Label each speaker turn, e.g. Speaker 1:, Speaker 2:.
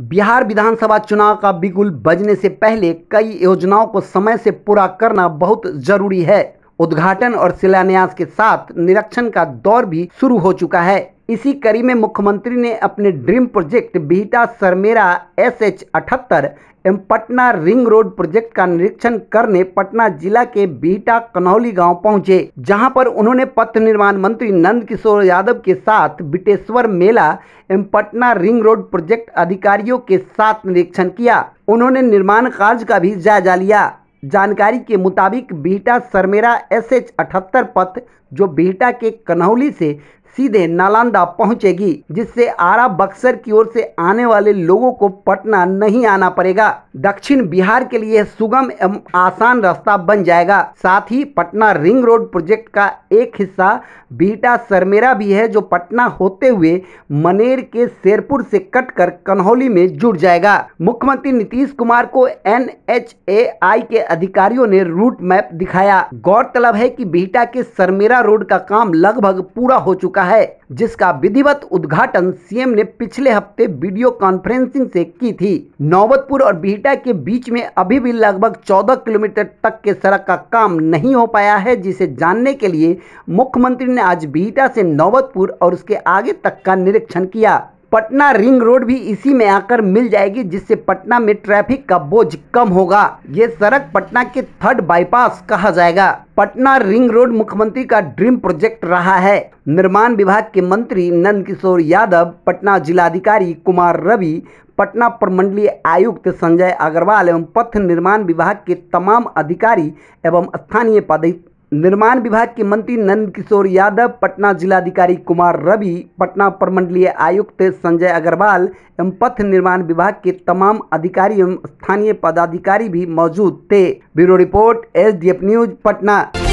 Speaker 1: बिहार विधानसभा चुनाव का बिगुल बजने से पहले कई योजनाओं को समय से पूरा करना बहुत जरूरी है उद्घाटन और शिलान्यास के साथ निरीक्षण का दौर भी शुरू हो चुका है इसी कड़ी में मुख्यमंत्री ने अपने dream project Bihta Sarmera S H अठहत्तर एवं पटना रिंग रोड प्रोजेक्ट का निरीक्षण करने पटना जिला के बिहटा कन्हौली गांव पहुंचे जहां पर उन्होंने पथ निर्माण मंत्री नंद किशोर यादव के साथ बिटेश्वर मेला एवं पटना रिंग रोड प्रोजेक्ट अधिकारियों के साथ निरीक्षण किया उन्होंने निर्माण कार्य का भी जायजा लिया जानकारी के मुताबिक बिहटा सरमेरा एस एच अठहत्तर पथ जो बिहटा के कन्हौली से सीधे नालंदा पहुंचेगी जिससे आरा बक्सर की ओर से आने वाले लोगों को पटना नहीं आना पड़ेगा दक्षिण बिहार के लिए सुगम एवं आसान रास्ता बन जाएगा साथ ही पटना रिंग रोड प्रोजेक्ट का एक हिस्सा बीटा सरमेरा भी है जो पटना होते हुए मनेर के शेरपुर से कटकर कन्हौली में जुड़ जाएगा मुख्यमंत्री नीतीश कुमार को एन के अधिकारियों ने रूट मैप दिखाया गौरतलब है कि बीटा के सरमेरा रोड का काम लगभग पूरा हो चुका चुका है जिसका विधिवत उद्घाटन सीएम ने पिछले हफ्ते वीडियो कॉन्फ्रेंसिंग से की थी नौबतपुर और बिहटा के बीच में अभी भी लगभग 14 किलोमीटर तक के सड़क का काम नहीं हो पाया है जिसे जानने के लिए मुख्यमंत्री ने आज बिहटा से नौबतपुर और उसके आगे तक का निरीक्षण किया पटना रिंग रोड भी इसी में आकर मिल जाएगी जिससे पटना में ट्रैफिक का बोझ कम होगा ये सड़क पटना के थर्ड बाईपास कहा जाएगा पटना रिंग रोड मुख्यमंत्री का ड्रीम प्रोजेक्ट रहा है निर्माण विभाग के मंत्री नंद किशोर यादव पटना जिलाधिकारी कुमार रवि पटना प्रमंडलीय आयुक्त संजय अग्रवाल एवं पथ निर्माण विभाग के तमाम अधिकारी एवं स्थानीय पद निर्माण विभाग के मंत्री नंद किशोर यादव पटना जिलाधिकारी कुमार रवि पटना प्रमंडलीय आयुक्त संजय अग्रवाल एवं पथ निर्माण विभाग के तमाम अधिकारी एवं स्थानीय पदाधिकारी भी मौजूद थे bureau report F news Patna